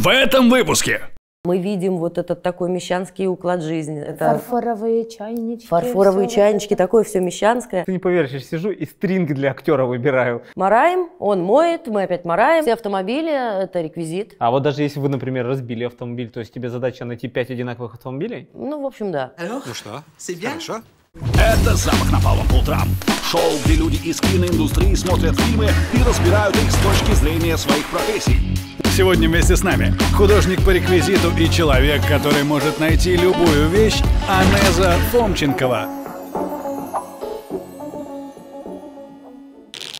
В этом выпуске мы видим вот этот такой мещанский уклад жизни. Это фарфоровые чайнички. Фарфоровые чайнички, это. такое все мещанское. Ты не поверишь, я сижу и стринг для актера выбираю. Мараем, он моет, мы опять мараем. Все автомобили – это реквизит. А вот даже если вы, например, разбили автомобиль, то есть тебе задача найти пять одинаковых автомобилей? Ну, в общем, да. Алло. Ну что, себя? Хорошо. Это «Запах напалом по утрам». Шоу, где люди из киноиндустрии смотрят фильмы и разбирают их с точки зрения своих профессий. Сегодня вместе с нами художник по реквизиту и человек, который может найти любую вещь, Анеза Фомченкова.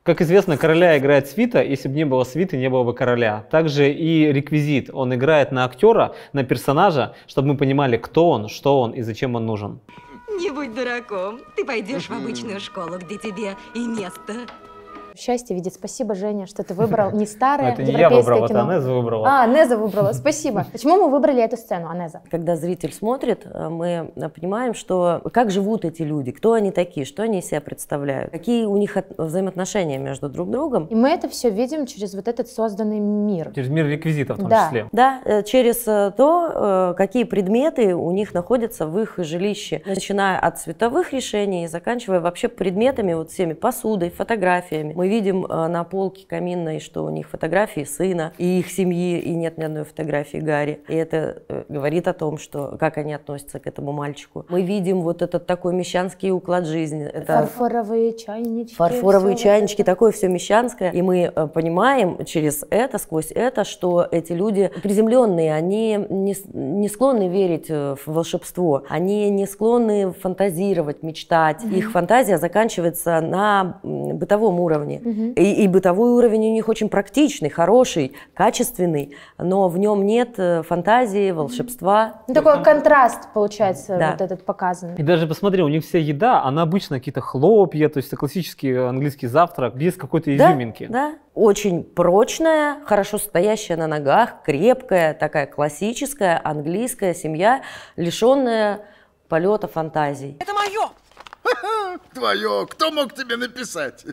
Как известно, короля играет свита, если бы не было свиты, не было бы короля. Также и реквизит. Он играет на актера, на персонажа, чтобы мы понимали, кто он, что он и зачем он нужен. Не будь дураком. Ты пойдешь в обычную школу, где тебе и место счастье видеть. Спасибо, Женя, что ты выбрал не старое Это не я выбрал, это Анеза выбрала. А, Анеза выбрала, спасибо. Почему мы выбрали эту сцену, Анеза? Когда зритель смотрит, э, мы э, понимаем, что как живут эти люди, кто они такие, что они из себя представляют, какие у них взаимоотношения между друг другом. И мы это все видим через вот этот созданный мир. Через мир реквизитов в том да. числе. Да, э, через то, какие предметы у них находятся в их жилище, начиная от цветовых решений и заканчивая вообще предметами, вот всеми посудой, фотографиями. Мы видим э, на полке каминной, что у них фотографии сына и их семьи, и нет ни одной фотографии Гарри. И это э, говорит о том, что как они относятся к этому мальчику. Мы видим вот этот такой мещанский уклад жизни. Это фарфоровые чайнички. Фарфоровые чайнички, это. такое все мещанское. И мы э, понимаем через это, сквозь это, что эти люди приземленные, они не, не склонны верить в волшебство, они не склонны фантазировать, мечтать. Их фантазия заканчивается на бытовом уровне уровне. Угу. И, и бытовой уровень у них очень практичный, хороший, качественный, но в нем нет э, фантазии, волшебства. Ну, такой контраст, получается, да. вот этот показан. И даже посмотри, у них вся еда, она обычно какие-то хлопья, то есть это классический английский завтрак, без какой-то изюминки. Да, да. Очень прочная, хорошо стоящая на ногах, крепкая, такая классическая английская семья, лишенная полета фантазий. Это мое! Твое! Кто мог тебе написать?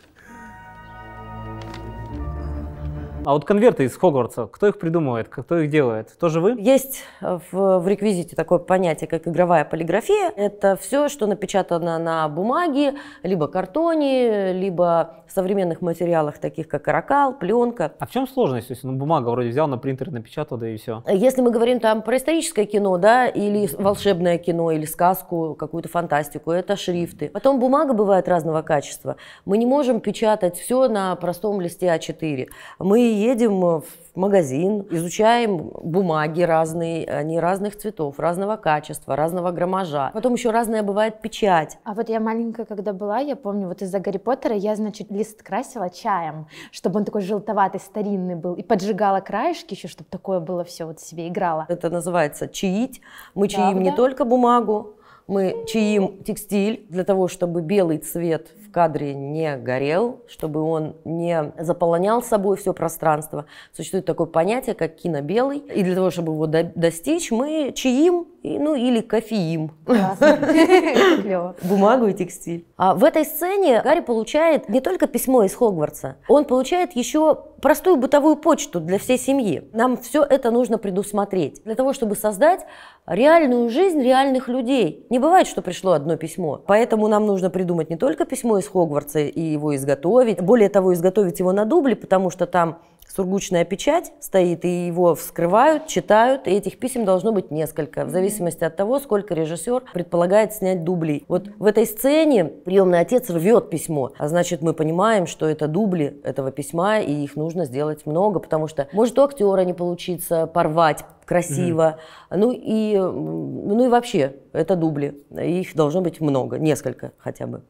А вот конверты из Хогвартса, кто их придумывает, кто их делает? Тоже вы? Есть в, в реквизите такое понятие, как игровая полиграфия. Это все, что напечатано на бумаге, либо картоне, либо в современных материалах, таких как каракал, пленка. А в чем сложность? То есть, ну, бумага вроде взял на принтер, напечатал, да и все. Если мы говорим там про историческое кино, да, или волшебное кино, или сказку, какую-то фантастику, это шрифты. Потом бумага бывает разного качества. Мы не можем печатать все на простом листе А4. Мы едем э, в магазин, изучаем бумаги разные, они разных цветов, разного качества, разного граммажа. Потом еще разная бывает печать. А вот я маленькая, когда была, я помню, вот из-за Гарри Поттера я, значит, лист красила чаем, чтобы он такой желтоватый, старинный был, и поджигала краешки еще, чтобы такое было все вот себе играло. Это называется чаить. Мы чаим да, не только бумагу, мы чаим текстиль для того, чтобы белый цвет кадре не горел, чтобы он не заполонял собой все пространство. Существует такое понятие, как кинобелый. И для того, чтобы его достичь, мы чаим и, ну или кофеин. Бумагу и текстиль. А в этой сцене Гарри получает не только письмо из Хогвартса, он получает еще простую бытовую почту для всей семьи. Нам все это нужно предусмотреть для того, чтобы создать реальную жизнь реальных людей. Не бывает, что пришло одно письмо. Поэтому нам нужно придумать не только письмо из Хогвартса и его изготовить, более того, изготовить его на дубле, потому что там сургучная печать стоит, и его вскрывают, читают, и этих писем должно быть несколько, в зависимости от того, сколько режиссер предполагает снять дублей. Вот в этой сцене приемный отец рвет письмо, а значит мы понимаем, что это дубли этого письма, и их нужно сделать много, потому что может у актера не получиться порвать красиво. Mm-hmm. Ну и ну и вообще, это дубли. Их должно быть много, несколько хотя бы.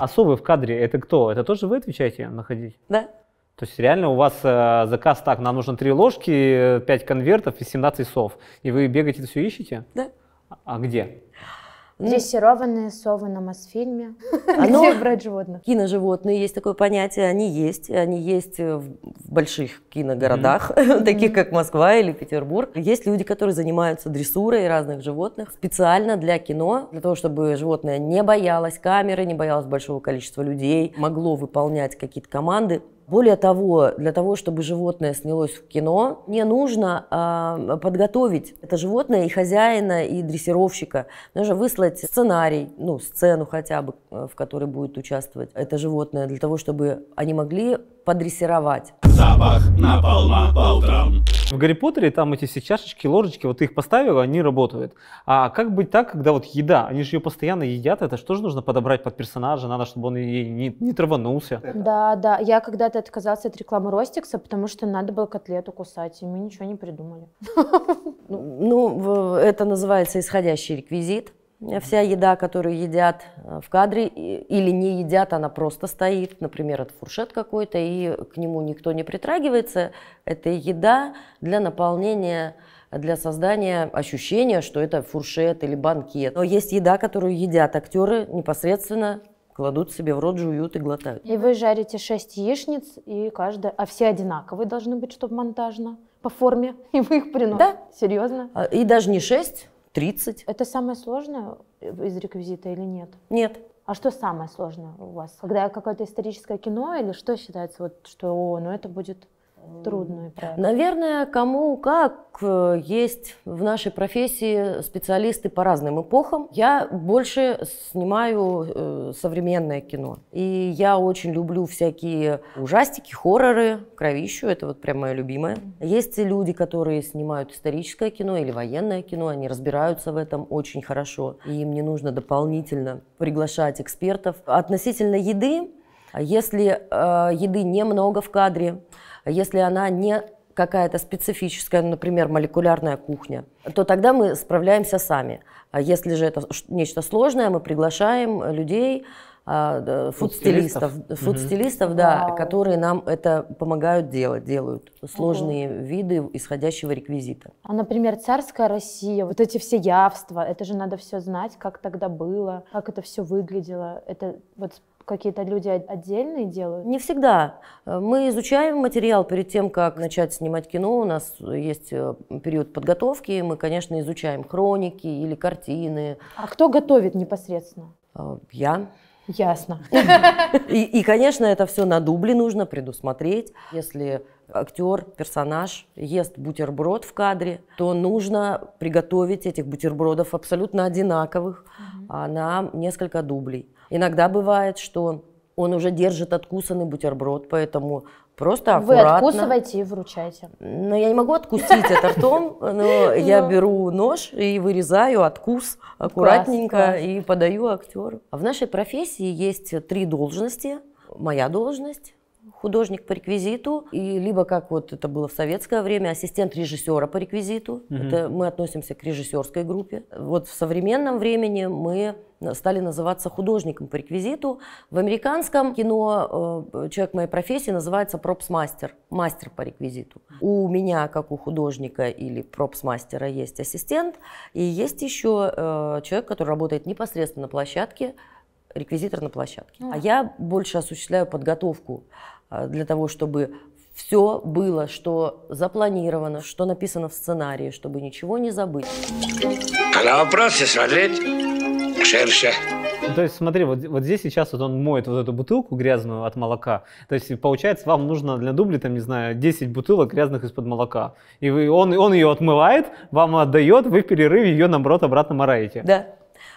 Особый в кадре это кто? Это тоже вы отвечаете находить? Да. То есть реально у вас э, заказ так, нам нужно три ложки, э, пять конвертов и 17 сов. И вы бегаете все ищете? Да. А где? Ну, дрессированные совы на Мосфильме. Оно... Где брать животных? Киноживотные, есть такое понятие, они есть. Они есть э, в больших киногородах, mm таких как Москва или Петербург. Есть люди, которые занимаются дрессурой разных животных специально для кино, для того, чтобы животное не боялось камеры, не боялось большого количества людей, могло выполнять какие-то команды. Более того, для того, чтобы животное снялось в кино, мне нужно э, подготовить это животное и хозяина, и дрессировщика. Нужно выслать сценарий, ну, сцену хотя бы, э, в которой будет участвовать это животное, для того, чтобы они могли подрессировать. Запах напалма по утрам. В Гарри Поттере там эти все чашечки, ложечки, вот ты их поставил, они работают. А как быть так, когда вот еда, они же ее постоянно едят, это что же нужно подобрать под персонажа, надо, чтобы он ей не, не траванулся. Да, да, я когда-то отказался от рекламы Ростикса, потому что надо было котлету кусать, и мы ничего не придумали. Ну, это называется исходящий реквизит. Вся еда, которую едят э, в кадре или не едят, она просто стоит. Например, это фуршет какой-то, и к нему никто не притрагивается. Это еда для наполнения для создания ощущения, что это фуршет или банкет. Но есть еда, которую едят актеры непосредственно кладут себе в рот, жуют и глотают. И вы жарите 6 яичниц, и каждая, а все одинаковые должны быть, чтобы монтажно, по форме, и вы их приносите. Да. Серьезно? А, и даже не 6, 30. Это самое сложное э, из реквизита или нет? Нет. А что самое сложное у вас? Когда какое-то историческое кино или что считается, вот, что о, ну это будет трудную, правда. Наверное, кому как э, есть в нашей профессии специалисты по разным эпохам. Я больше снимаю э, современное кино. И я очень люблю всякие ужастики, хорроры, кровищу. Это вот прям мое любимое. Есть люди, которые снимают историческое кино или военное кино. Они разбираются в этом очень хорошо. И им не нужно дополнительно приглашать экспертов. Относительно еды, если э, еды немного в кадре, если она не какая-то специфическая, например, молекулярная кухня, то тогда мы справляемся сами. А если же это нечто сложное, мы приглашаем людей, а, фудстилистов, фудстилистов, да, Вау. которые нам это помогают делать, делают сложные угу. виды исходящего реквизита. А, например, царская Россия, вот эти все явства, это же надо все знать, как тогда было, как это все выглядело. Это вот какие-то люди отдельные делают? Не всегда. Э, мы изучаем материал перед тем, как начать снимать кино. У нас есть э, период подготовки. Мы, конечно, изучаем хроники или картины. А кто готовит непосредственно? Э, я. Ясно. И, конечно, это все на дубле нужно предусмотреть. Если актер, персонаж ест бутерброд в кадре, то нужно приготовить этих бутербродов абсолютно одинаковых а на несколько дублей. Иногда бывает, что он уже держит откусанный бутерброд, поэтому просто аккуратно. Вы откусываете и вручаете. Но ну, я не могу откусить это ртом, но я ну. беру нож и вырезаю откус аккуратненько и подаю актеру. А в нашей профессии есть три должности. Моя должность, художник по реквизиту, и либо как вот это было в советское время, ассистент режиссера по реквизиту. Угу. Это мы относимся к режиссерской группе. Вот в современном времени мы стали называться художником по реквизиту. В американском кино э, человек моей профессии называется пропс мастер мастер по реквизиту. У меня, как у художника или пропс мастера есть ассистент, и есть еще э, человек, который работает непосредственно на площадке, реквизитор на площадке. Ну а я больше осуществляю подготовку а, для того, чтобы все было, что запланировано, что написано в сценарии, чтобы ничего не забыть. А на вопросы смотреть шерше. Ну, то есть, смотри, вот, вот здесь сейчас вот он моет вот эту бутылку грязную от молока. То есть, получается, вам нужно для дубли, там, не знаю, 10 бутылок грязных из-под молока. И вы, он, он ее отмывает, вам отдает, вы в перерыве ее, наоборот, обратно мораете. Да.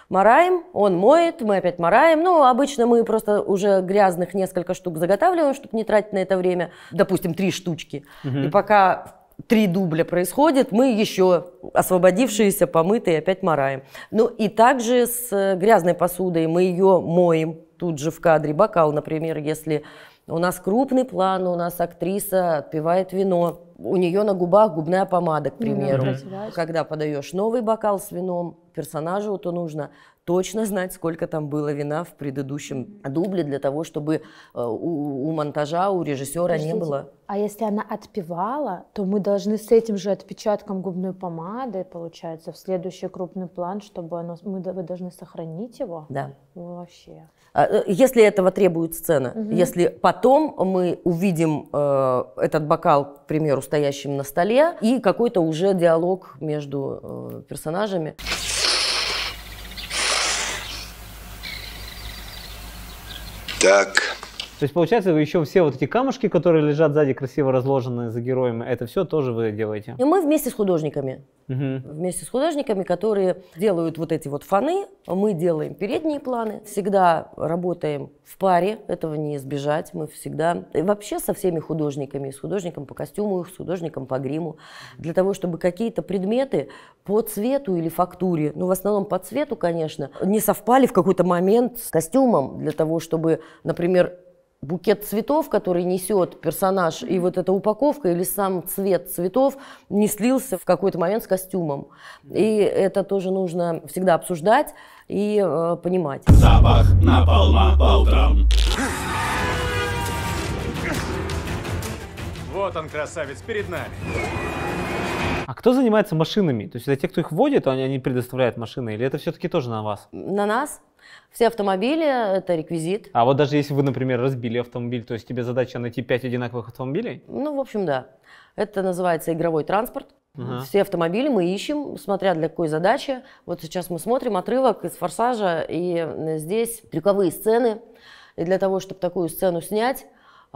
Мораем, он моет, мы опять мораем. Ну, обычно мы просто уже грязных несколько штук заготавливаем, чтобы не тратить на это время. Допустим, три штучки. Угу. И пока три дубля происходит, мы еще освободившиеся, помытые, опять мораем. Ну и также с грязной посудой мы ее моем тут же в кадре. Бокал, например, если у нас крупный план, у нас актриса отпивает вино, у нее на губах губная помада, к ну примеру. Когда подаешь новый бокал с вином, персонажу то нужно точно знать, сколько там было вина в предыдущем дубле для того, чтобы э, у, у монтажа, у режиссера Подождите, не было. А если она отпевала, то мы должны с этим же отпечатком губной помады, получается, в следующий крупный план, чтобы оно, мы, вы должны сохранить его? Да. Вообще. А, э, если этого требует сцена, угу. если потом мы увидим э, этот бокал, к примеру, стоящим на столе, и какой-то уже диалог между э, персонажами. так то есть, получается, вы еще все вот эти камушки, которые лежат сзади, красиво разложенные за героями, это все тоже вы делаете? И мы вместе с художниками. Угу. Вместе с художниками, которые делают вот эти вот фоны, мы делаем передние планы, всегда работаем в паре, этого не избежать, мы всегда, и вообще со всеми художниками, с художником по костюму, с художником по гриму, для того, чтобы какие-то предметы по цвету или фактуре, ну, в основном по цвету, конечно, не совпали в какой-то момент с костюмом, для того, чтобы, например, букет цветов, который несет персонаж, и вот эта упаковка или сам цвет цветов не слился в какой-то момент с костюмом. И это тоже нужно всегда обсуждать и э, понимать. Запах напалма по утрам. Вот он, красавец, перед нами. А кто занимается машинами? То есть это те, кто их водит, а они, они предоставляют машины, или это все-таки тоже на вас? На нас. Все автомобили – это реквизит. А вот даже если вы, например, разбили автомобиль, то есть тебе задача найти 5 одинаковых автомобилей? Ну, в общем, да. Это называется игровой транспорт. Угу. Все автомобили мы ищем, смотря для какой задачи. Вот сейчас мы смотрим отрывок из «Форсажа», и э, здесь трюковые сцены. И для того, чтобы такую сцену снять,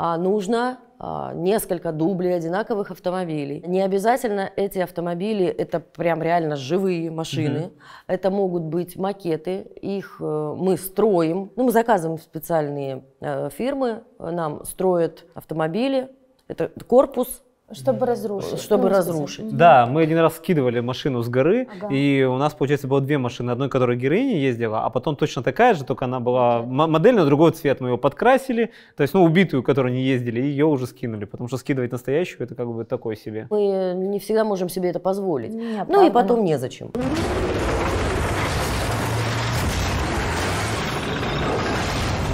а, нужно а, несколько дублей одинаковых автомобилей. Не обязательно эти автомобили, это прям реально живые машины. Угу. Это могут быть макеты, их э, мы строим. Ну, мы заказываем специальные э, фирмы, э, нам строят автомобили. Это корпус, чтобы разрушить. Э, чтобы ну, разрушить. Да, мы один раз скидывали машину с горы, ага. и у нас, получается, было две машины. Одной, которая героиня ездила, а потом точно такая же, только она была модель, но другой цвет. Мы ее подкрасили, то есть, ну, убитую, которую не ездили, ее уже скинули, потому что скидывать настоящую, это как бы такое себе. Мы не всегда можем себе это позволить. Нет, ну правда. и потом незачем.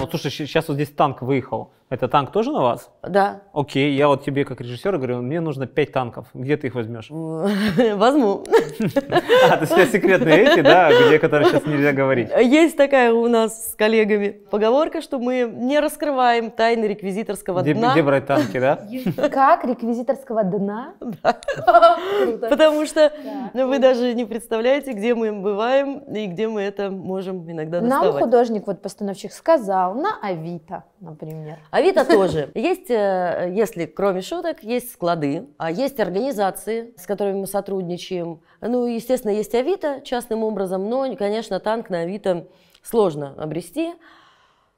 Ну, слушай, сейчас вот здесь танк выехал. Это танк тоже на вас? Да. Окей, я вот тебе как режиссер говорю, мне нужно пять танков. Где ты их возьмешь? Возьму. А, то есть секретные эти, да, где, которые сейчас нельзя говорить. Есть такая у нас с коллегами поговорка, что мы не раскрываем тайны реквизиторского дна. Где брать танки, да? Как? Реквизиторского дна? Потому что ну вы даже не представляете, где мы бываем и где мы это можем иногда доставать. Нам художник, вот постановщик, сказал на Авито, например. Авито тоже. Есть, э, если кроме шуток, есть склады, а есть организации, с которыми мы сотрудничаем. Ну, естественно, есть Авито частным образом, но, конечно, танк на Авито сложно обрести.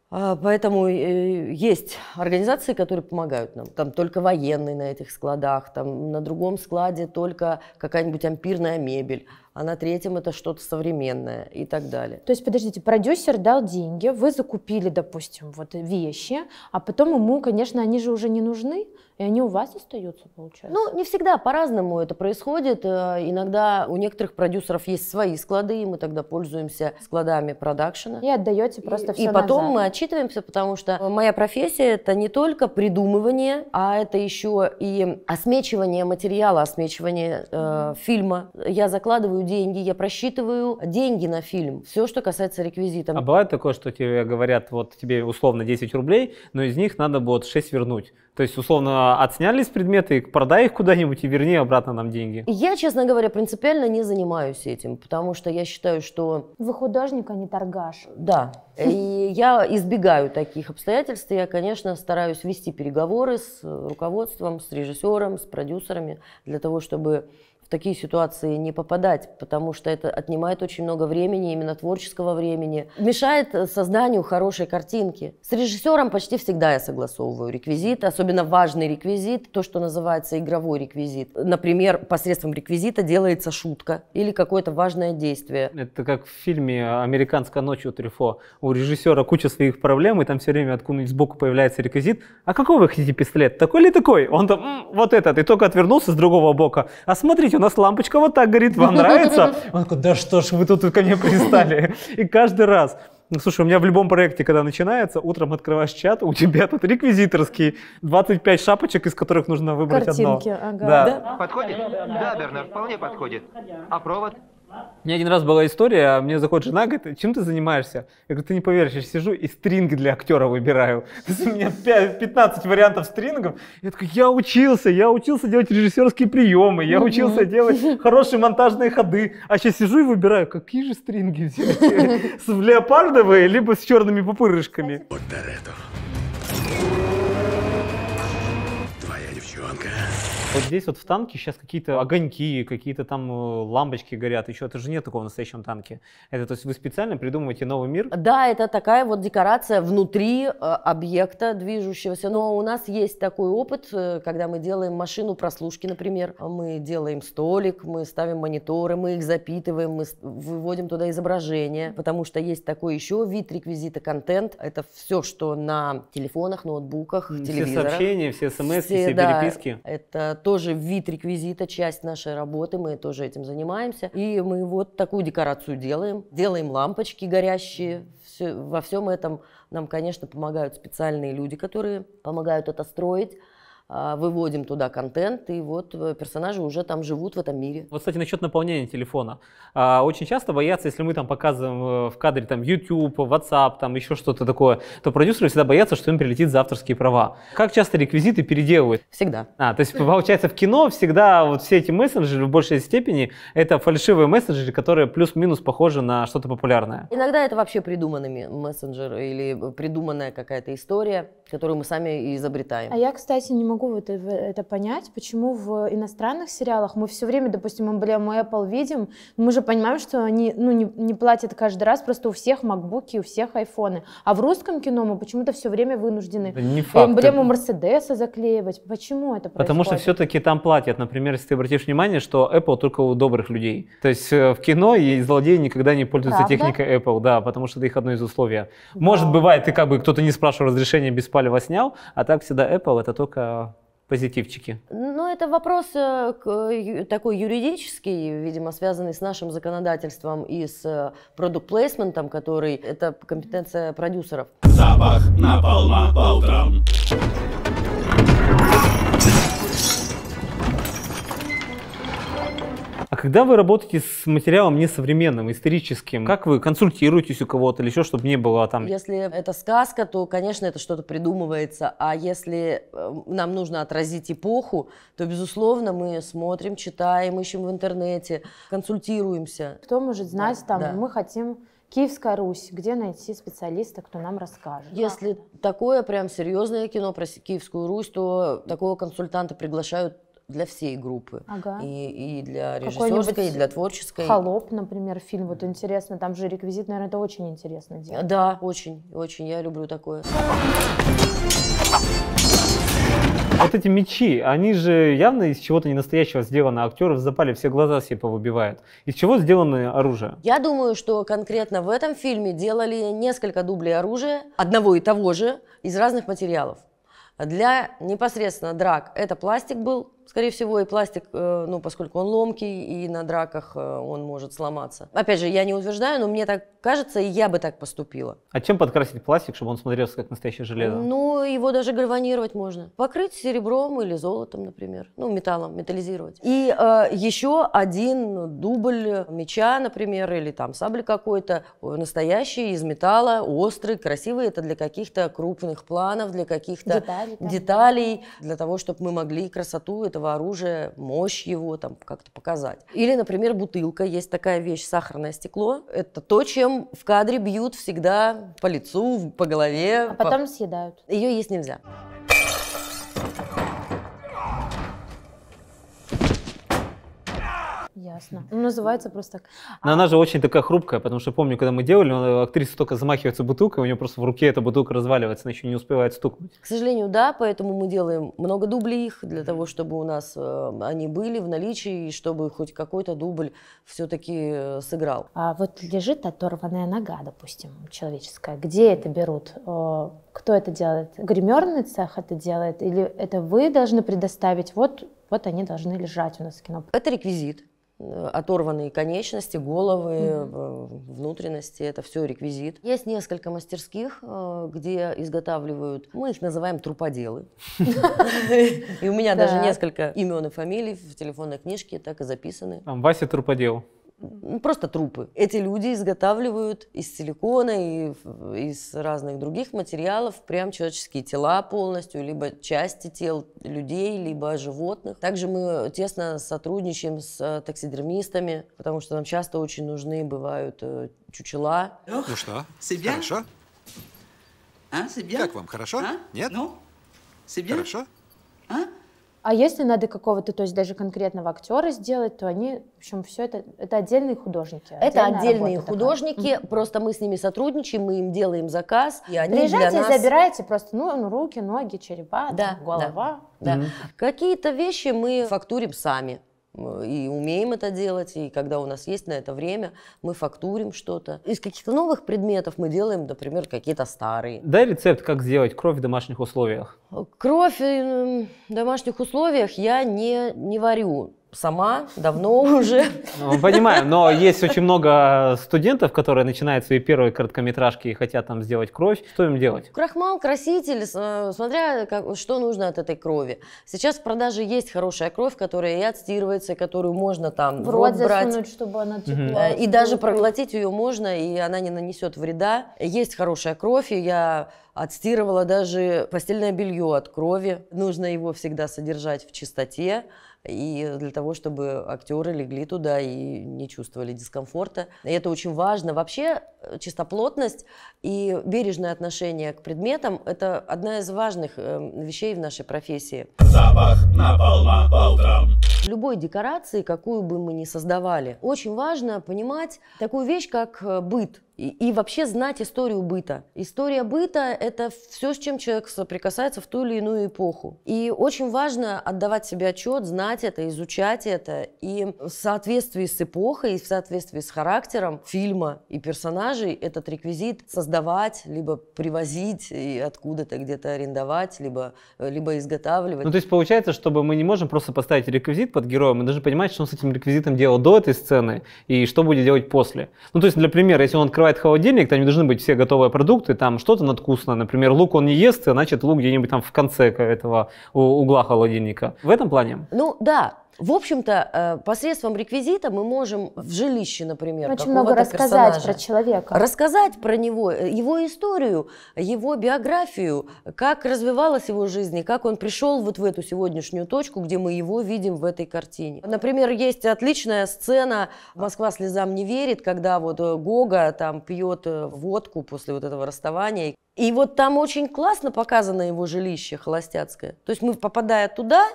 А, поэтому э, есть организации, которые помогают нам. Там только военные на этих складах, там на другом складе только какая-нибудь ампирная мебель а на третьем это что-то современное и так далее. То есть, подождите, продюсер дал деньги, вы закупили, допустим, вот вещи, а потом ему, конечно, они же уже не нужны, и они у вас остаются, получается? Ну, не всегда, по-разному это происходит. Э, иногда у некоторых продюсеров есть свои склады, и мы тогда пользуемся складами продакшена. И отдаете просто и, все И потом назад. мы отчитываемся, потому что моя профессия – это не только придумывание, а это еще и осмечивание материала, осмечивание э, mm-hmm. фильма. Я закладываю деньги, я просчитываю деньги на фильм, все, что касается реквизита. А бывает такое, что тебе говорят, вот тебе условно 10 рублей, но из них надо будет 6 вернуть. То есть, условно, отснялись предметы, продай их куда-нибудь и верни обратно нам деньги. Я, честно говоря, принципиально не занимаюсь этим, потому что я считаю, что... Вы художник, а не торгаш. Да. И я избегаю таких обстоятельств. Я, конечно, стараюсь вести переговоры с руководством, с режиссером, с продюсерами, для того, чтобы в такие ситуации не попадать, потому что это отнимает очень много времени, именно творческого времени, мешает созданию хорошей картинки. С режиссером почти всегда я согласовываю реквизит, особенно особенно важный реквизит, то, что называется игровой реквизит. Например, посредством реквизита делается шутка или какое-то важное действие. Это как в фильме «Американская ночь» у Трюфо. У режиссера куча своих проблем, и там все время откуда-нибудь сбоку появляется реквизит. А какой вы хотите пистолет? Такой или такой? Он там, м-м, вот этот, и только отвернулся с другого бока. А смотрите, у нас лампочка вот так горит, вам нравится? Он такой, да что ж вы тут ко мне пристали? И каждый раз ну, слушай, у меня в любом проекте, когда начинается, утром открываешь чат, у тебя тут реквизиторский, 25 шапочек, из которых нужно выбрать Картинки, одно. Ага. Да. Да? Подходит? Да, Бернар, вполне подходит. А провод? У один раз была история, а мне заходит жена, говорит, чем ты занимаешься? Я говорю, ты не поверишь, я сижу и стринги для актера выбираю. То есть у меня 5, 15 вариантов стрингов. Я такой, я учился, я учился делать режиссерские приемы, я учился делать хорошие монтажные ходы. А сейчас сижу и выбираю, какие же стринги взять? С леопардовые, либо с черными пупырышками. Вот Торетто. Вот здесь вот в танке сейчас какие-то огоньки, какие-то там э, лампочки горят, еще это же нет такого в настоящем танке. Это то есть вы специально придумываете новый мир? Да, это такая вот декорация внутри э, объекта движущегося. Но у нас есть такой опыт, э, когда мы делаем машину прослушки, например, мы делаем столик, мы ставим мониторы, мы их запитываем, мы выводим туда изображение, потому что есть такой еще вид реквизита контент. Это все, что на телефонах, ноутбуках, телевизорах. Все сообщения, все смс, все, все да, переписки. Это тоже вид реквизита, часть нашей работы, мы тоже этим занимаемся. И мы вот такую декорацию делаем, делаем лампочки горящие, все, во всем этом нам, конечно, помогают специальные люди, которые помогают это строить. А, выводим туда контент, и вот э, персонажи уже там живут в этом мире. Вот, кстати, насчет наполнения телефона. А, очень часто боятся, если мы там показываем э, в кадре там YouTube, WhatsApp, там еще что-то такое, то продюсеры всегда боятся, что им прилетит за авторские права. Как часто реквизиты переделывают? Всегда. А, то есть, получается, в кино всегда вот все эти мессенджеры в большей степени это фальшивые мессенджеры, которые плюс-минус похожи на что-то популярное. Иногда это вообще придуманный мессенджер или э, придуманная какая-то история, которую мы сами изобретаем. А я, кстати, не могу могу вот это понять, почему в иностранных сериалах мы все время, допустим, эмблему Apple видим, мы же понимаем, что они ну, не, не платят каждый раз, просто у всех макбуки, у всех айфоны. А в русском кино мы почему-то все время вынуждены да не эмблему Мерседеса заклеивать. Почему это происходит? Потому что все-таки там платят. Например, если ты обратишь внимание, что Apple только у добрых людей. То есть э, в кино и злодеи никогда не пользуются Правда? техникой Apple, да, потому что это их одно из условий. Может, бывает, ты как бы кто-то не спрашивал разрешения, без палева снял, а так всегда Apple это только позитивчики? Ну, это вопрос э, такой юридический, видимо, связанный с нашим законодательством и с э, продукт-плейсментом, который — это компетенция продюсеров. Запах напалма по утрам. А когда вы работаете с материалом несовременным, историческим, как вы консультируетесь у кого-то или еще, чтобы не было там... Если это сказка, то, конечно, это что-то придумывается, а если э, нам нужно отразить эпоху, то, безусловно, мы смотрим, читаем, ищем в интернете, консультируемся. Кто может знать, да, там, да. мы хотим Киевская Русь, где найти специалиста, кто нам расскажет? Если такое прям серьезное кино про Киевскую Русь, то такого консультанта приглашают для всей группы. Ага. И, и для режиссерской, и для творческой. «Холоп», например, фильм, вот интересно, там же реквизит, наверное, это очень интересно делать. Да, очень, очень, я люблю такое. Вот эти мечи, они же явно из чего-то ненастоящего сделаны. Актеры в запале все глаза себе повыбивают. Из чего сделаны оружие? Я думаю, что конкретно в этом фильме делали несколько дублей оружия, одного и того же, из разных материалов. Для непосредственно драк это пластик был, Скорее всего, и пластик, э, ну, поскольку он ломкий, и на драках э, он может сломаться. Опять же, я не утверждаю, но мне так кажется, и я бы так поступила. А чем подкрасить пластик, чтобы он смотрелся как настоящее железо? Ну, его даже гальванировать можно. Покрыть серебром или золотом, например. Ну, металлом, металлизировать. И э, еще один дубль меча, например, или там сабли какой-то, э, настоящий, из металла, острый, красивый. Это для каких-то крупных планов, для каких-то деталей, деталей для того, чтобы мы могли красоту это этого оружия, мощь его там как-то показать. Или, например, бутылка. Есть такая вещь, сахарное стекло. Это то, чем в кадре бьют всегда по лицу, по голове. А потом по... съедают. Ее есть нельзя. Ясно. Ну, называется просто так. Но а... она же очень такая хрупкая, потому что помню, когда мы делали, актриса только замахивается бутылкой, у нее просто в руке эта бутылка разваливается, она еще не успевает стукнуть. К сожалению, да, поэтому мы делаем много дублей их для того, чтобы у нас э, они были в наличии, и чтобы хоть какой-то дубль все-таки э, сыграл. А вот лежит оторванная нога, допустим, человеческая. Где это берут? Э, кто это делает? Гримерный цех это делает? Или это вы должны предоставить? Вот, вот они должны лежать у нас в кино. Это реквизит. Э, оторванные конечности, головы, внутренности, это все реквизит. Есть несколько мастерских, э, где изготавливают, мы их называем труподелы. И у меня даже несколько имен и фамилий в телефонной книжке так и записаны. Вася труподел просто трупы. Эти люди изготавливают из силикона и из разных других материалов прям человеческие тела полностью, либо части тел людей, либо животных. Также мы тесно сотрудничаем с э, таксидермистами, потому что нам часто очень нужны бывают э, чучела. Ну что, себя? хорошо? А, себя? Как вам, хорошо? А? Нет? Ну, себя? Хорошо? А? А если надо какого-то, то есть даже конкретного актера сделать, то они, в общем, все это, это отдельные художники. Это отдельные художники, такая. просто мы с ними сотрудничаем, мы им делаем заказ, и они Приезжайте для нас... и забираете просто, ну, ну, руки, ноги, черепа, да, голова. Да, да. Угу. Какие-то вещи мы фактурим сами и умеем это делать, и когда у нас есть на это время, мы фактурим что-то. Из каких-то новых предметов мы делаем, например, какие-то старые. Дай рецепт, как сделать кровь в домашних условиях. Кровь э, в домашних условиях я не, не варю сама, давно уже. Ну, понимаем, но есть очень много студентов, которые начинают свои первые короткометражки и хотят там сделать кровь. Что им делать? Крахмал, краситель, э, смотря как, что нужно от этой крови. Сейчас в продаже есть хорошая кровь, которая и отстирывается, которую можно там в рот брать. Сунуть, чтобы она текла. Угу. И даже проглотить ее можно, и она не нанесет вреда. Есть хорошая кровь, и я отстирывала даже постельное белье от крови. Нужно его всегда содержать в чистоте, и для того, чтобы актеры легли туда и не чувствовали дискомфорта. И это очень важно. Вообще э, чистоплотность и бережное отношение к предметам – это одна из важных эм, вещей в нашей профессии. Запах напалма по утрам. В любой декорации, какую бы мы ни создавали, очень важно понимать такую вещь, как э, быт – и, и вообще знать историю быта. История быта – это все, с чем человек соприкасается в ту или иную эпоху. И очень важно отдавать себе отчет, знать это, изучать это. И в соответствии с эпохой, и в соответствии с характером фильма и персонажей этот реквизит создавать, либо привозить и откуда-то где-то арендовать, либо, либо изготавливать. Ну, то есть получается, чтобы мы не можем просто поставить реквизит под героя, мы должны понимать, что он с этим реквизитом делал до этой сцены, и что будет делать после. Ну, то есть, для примера, если он открывает открывает холодильник, там не должны быть все готовые продукты, там что-то надкусное, например, лук он не ест, значит лук где-нибудь там в конце этого угла холодильника. В этом плане? Ну да, в общем-то, э, посредством реквизита мы можем в жилище, например, очень много рассказать персонажа, про человека, рассказать про него, э, его историю, его биографию, как развивалась его жизнь, и как он пришел вот в эту сегодняшнюю точку, где мы его видим в этой картине. Например, есть отличная сцена "Москва слезам не верит", когда вот э, Гога там пьет водку после вот этого расставания. И вот там очень классно показано его жилище холостяцкое. То есть мы, попадая туда,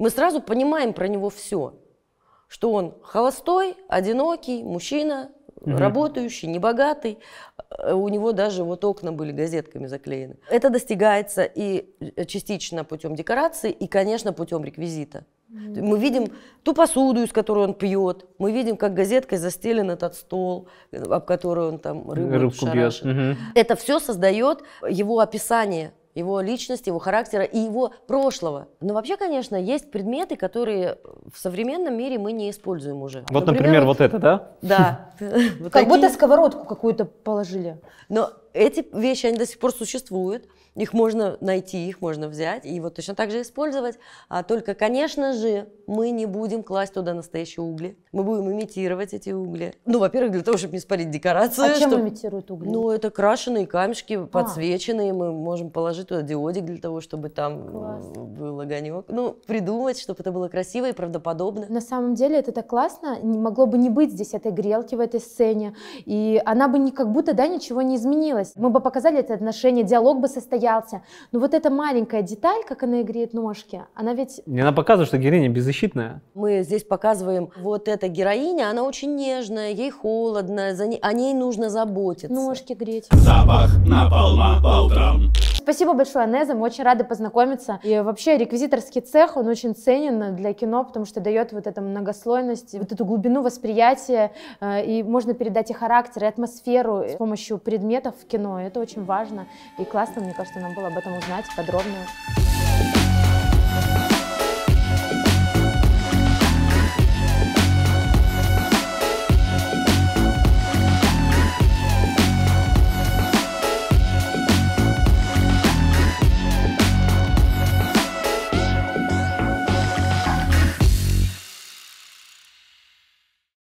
мы сразу понимаем про него все, что он холостой, одинокий, мужчина, угу. работающий, небогатый, э, у него даже вот окна были газетками заклеены. Это достигается и э, частично путем декорации, и, конечно, путем реквизита. Угу. Мы видим ту посуду, из которой он пьет, мы видим, как газеткой застелен этот стол, э, об который он там рыбу Рыбку шарашит. Бьет. Угу. Это все создает его описание его личности, его характера и его прошлого. Но вообще, конечно, есть предметы, которые в современном мире мы не используем уже. Вот, например, например вот это, да? Да. Как будто сковородку какую-то положили. Но эти вещи, они до сих пор существуют. Их можно найти, их можно взять и вот точно так же использовать. А только, конечно же, мы не будем класть туда настоящие угли. Мы будем имитировать эти угли. Ну, во-первых, для того, чтобы не спалить декорацию. А чем чтобы... имитируют угли? Ну, это крашеные камешки, а. подсвеченные. Мы можем положить туда диодик для того, чтобы там Класс. был огонек. Ну, придумать, чтобы это было красиво и правдоподобно. На самом деле это так классно. не Могло бы не быть здесь этой грелки в этой сцене. И она бы не, как будто, да, ничего не изменилось. Мы бы показали это отношение, диалог бы состоялся боялся. Но вот эта маленькая деталь, как она игреет ножки, она ведь... не она показывает, что героиня беззащитная. Мы здесь показываем, вот эта героиня, она очень нежная, ей холодно, за не... о ней нужно заботиться. Ножки греть. Запах напалма по утрам. Спасибо большое, Анеза, мы очень рады познакомиться. И вообще реквизиторский цех, он очень ценен для кино, потому что дает вот эту многослойность, вот эту глубину восприятия, э, и можно передать и характер, и атмосферу с помощью предметов в кино. Это очень важно и классно, мне кажется, нам было об этом узнать подробно.